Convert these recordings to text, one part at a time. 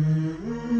Mm-hmm.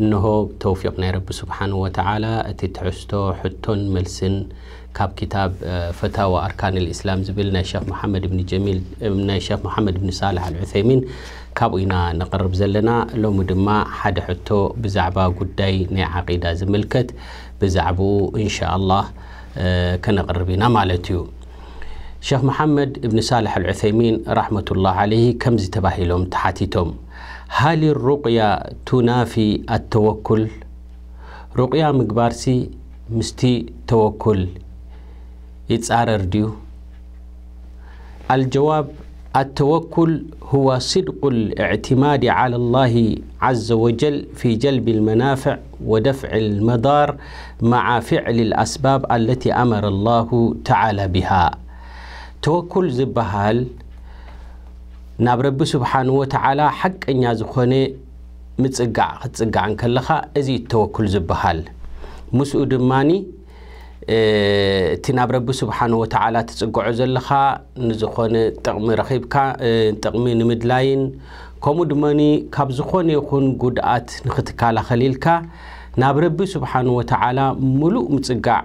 انه توفيق ناي رب سبحانه وتعالى اتي حتون ملسن كاب كتاب فتاوى اركان الاسلام زبلنا الشيخ محمد بن جميل من الشيخ محمد بن صالح العثيمين كابوينا نقرب زلنا لو مدما حد حتو بزعبا قداي ني زملكت بزعبو ان شاء الله كنقربينا مالتيو شيخ محمد بن صالح العثيمين رحمه الله عليه كم زي تباهي لهم تحاتيتهم هل الرقية تنافي التوكل؟ رقية مقبارسي مستي توكل يتسعر ديو الجواب التوكل هو صدق الاعتماد على الله عز وجل في جلب المنافع ودفع المضار مع فعل الأسباب التي أمر الله تعالى بها توكل زبهال ناب رب سبحانه وتعالى حق إن يزخوني متسقع خدسقع عنك اللقاء إزي التوكل زبهال مسؤود ماني تناب رب سبحانه وتعالى تسقع عز اللقاء نزخوني تقمي رخيبك تقمي نمدلاين كومود ماني كابزخوني يكون قدعات نختكال خليلك ناب رب سبحانه وتعالى ملوء متسقع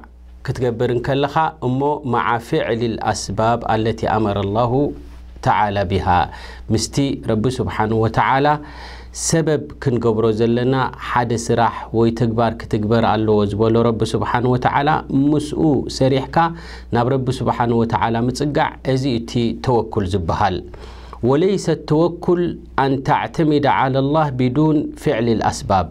كتقبر إنك اللقاء أمو معافع للأسباب التي أمر الله تعالى بها مستي رب سبحانه وتعالى سبب كن قبرو زلنا حد سراح ويتكبر كتكبر اللوز بولو رب سبحانه وتعالى مسؤو سريحكا ناب رب سبحانه وتعالى متسقع ازيتي توكل زبهال وليس التوكل أن تعتمد على الله بدون فعل الأسباب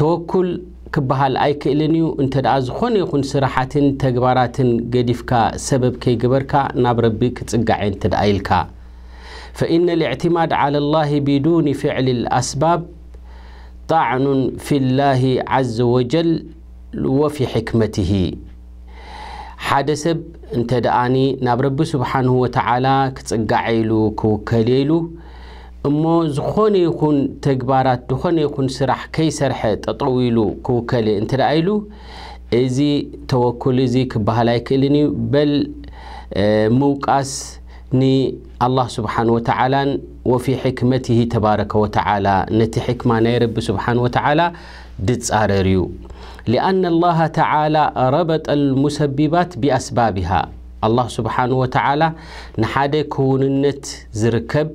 توكل ክበሃል ኣይክእልን እዩ እንተ ደኣ ዝኾነ ይኹን ስራሓትን ተግባራትን ገዲፍካ ሰበብ ከይግበርካ ናብ ረቢ ክፅጋዐ እንተ ደኣ ኢልካ ፈኢነ ልዕትማድ ዓላ ላህ ቢዱን ፍዕል ልኣስባብ ጣዕኑ ፊ ላህ ዓዘ ወጀል ወፊ ሕክመትሂ ሓደ ሰብ እንተ ደኣኒ ናብ ረቢ ስብሓንሁ ወተዓላ ክፅጋዐ ኢሉ ክውከል የኢሉ اما زخانه يكون تجبرات دخانه يكون سرح كيسرح تطويله كوكله انت رأيلو ازي توكل ازيك بهلايك اللي بل موقاس ني الله سبحانه وتعالى وفي حكمته تبارك وتعالى نتي حكمة رب سبحانه وتعالى دتس ارريو لان الله تعالى ربط المسببات باسبابها الله سبحانه وتعالى نحادي كون النت زركب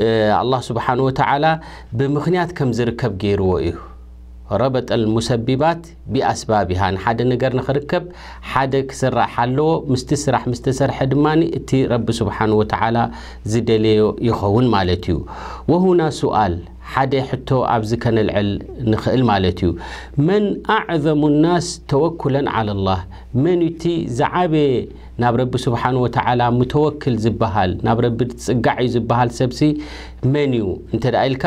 آه، الله سبحانه وتعالى بمخنيات كم زركب جيرو ربط المسببات بأسبابها يعني حد نقر نخركب حد كسر حلو مستسرح مستسرح دماني تي رب سبحانه وتعالى زدليو يخون مالتيو وهنا سؤال حد حتو أبزكن العل نخل مالتيو من أعظم الناس توكلا على الله من يتي زعبي نبرب سبحانه وتعالى متوكل زبهال نبرب تقعي زبهال سبسي منيو انت رأيلك؟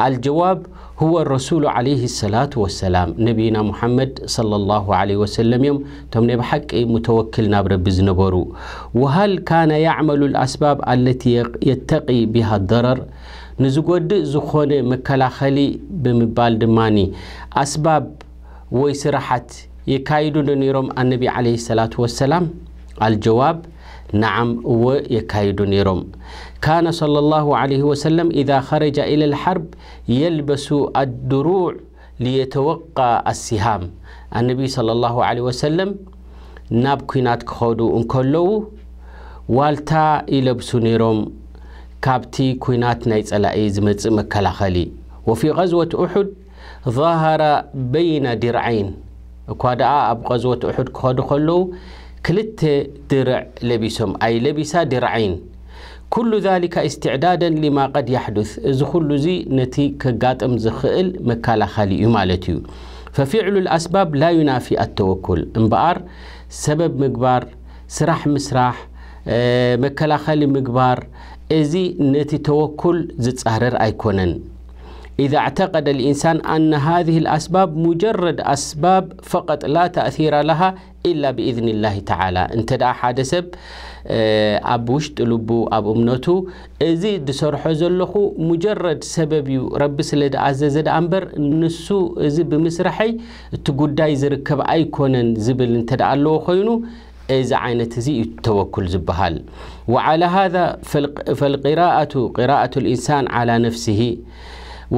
الجواب هو الرسول عليه الصلاة والسلام نبينا محمد صلى الله عليه وسلم يوم تم بحق متوكل نابر بزنبرو وهل كان يعمل الأسباب التي يتقي بها الضرر نزقود زخون مكلاخلي بمبال دماني أسباب ويسرحت يكايدون نيروم النبي عليه الصلاة والسلام الجواب نعم ويكايد نيروم كان صلى الله عليه وسلم إذا خرج إلى الحرب يلبس الدروع ليتوقع السهام النبي صلى الله عليه وسلم ناب كينات كخودو انكولو والتا يلبسو نيروم كابتي كينات نايت ألائي زمت مكالاخلي وفي غزوة أحد ظهر بين درعين እኳ أب غزوة أحد كخودو خلو كلت درع لبسهم أي لبسا درعين كل ذلك استعدادا لما قد يحدث إذا كل زي نتي كقاتم زخئل مكالا خالي يمالتيو ففعل الأسباب لا ينافي التوكل انبار سبب مقبار سراح مسراح آه، مكالا خالي مقبار إذا نتي توكل زتصهرر أيكونن إذا اعتقد الإنسان أن هذه الأسباب مجرد أسباب فقط لا تأثير لها إلا بإذن الله تعالى أنت دا حادثب أبوش آه، تلبو أبو منوتو إذا دسر حزلخو مجرد سبب رب سلد عززد أمبر نسو إذا بمسرحي تقود دا يزركب أي كونن زبل أنت دا خينو إذا عينت زي التوكل زبهال وعلى هذا فالقراءة قراءة الإنسان على نفسه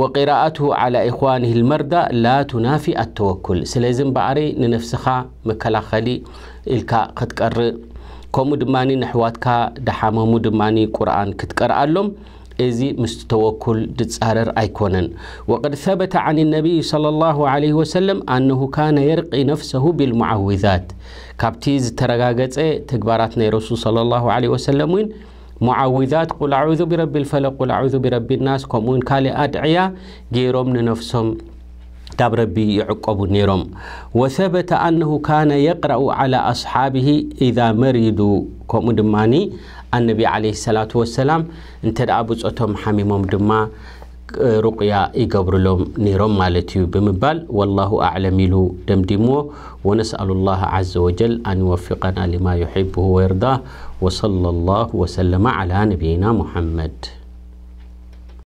وقراءته على إخوانه المرضى لا تنافي التوكل سلازم بعري ننفسخا مكلا خلي إلكا قد كر كومو دماني نحواتكا دحامو مدماني قرآن قد كر علم إزي مستوكل دتسارر أيكونن وقد ثبت عن النبي صلى الله عليه وسلم أنه كان يرقي نفسه بالمعوذات كابتيز ترقاقت تكبارات رسول صلى الله عليه وسلم وين معوذات قل أعوذ برب الفلق قل أعوذ برب الناس كمون كالي أدعيا جيروم نفسهم تاب ربي يعقب نيرم وثبت أنه كان يقرأ على أصحابه إذا مريدوا كم دماني النبي عليه الصلاة والسلام انت أبو حميمهم دما رقيا إقبرلهم نيرم مالتيو بمبال والله أعلم له دمدمو ونسأل الله عز وجل أن يوفقنا لما يحبه ويرضاه وصلى الله وسلم على نبينا محمد